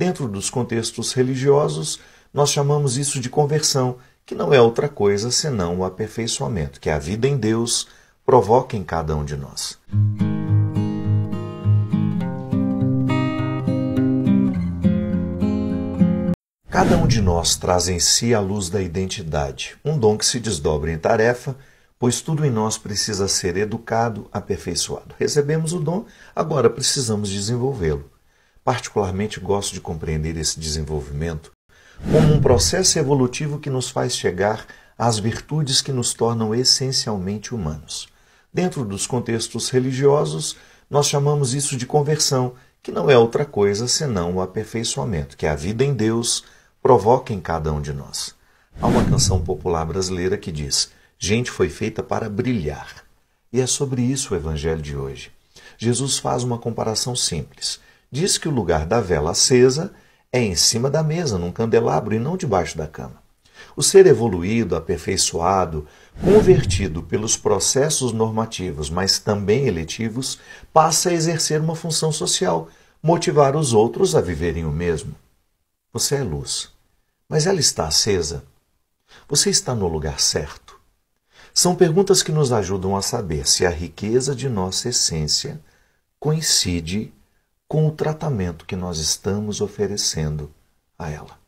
Dentro dos contextos religiosos, nós chamamos isso de conversão, que não é outra coisa senão o aperfeiçoamento que a vida em Deus provoca em cada um de nós. Cada um de nós traz em si a luz da identidade, um dom que se desdobra em tarefa, pois tudo em nós precisa ser educado, aperfeiçoado. Recebemos o dom, agora precisamos desenvolvê-lo. Particularmente gosto de compreender esse desenvolvimento como um processo evolutivo que nos faz chegar às virtudes que nos tornam essencialmente humanos. Dentro dos contextos religiosos, nós chamamos isso de conversão, que não é outra coisa senão o aperfeiçoamento que a vida em Deus provoca em cada um de nós. Há uma canção popular brasileira que diz: Gente foi feita para brilhar. E é sobre isso o evangelho de hoje. Jesus faz uma comparação simples diz que o lugar da vela acesa é em cima da mesa, num candelabro e não debaixo da cama. O ser evoluído, aperfeiçoado, convertido pelos processos normativos, mas também eletivos, passa a exercer uma função social, motivar os outros a viverem o mesmo. Você é luz, mas ela está acesa? Você está no lugar certo? São perguntas que nos ajudam a saber se a riqueza de nossa essência coincide com o tratamento que nós estamos oferecendo a ela.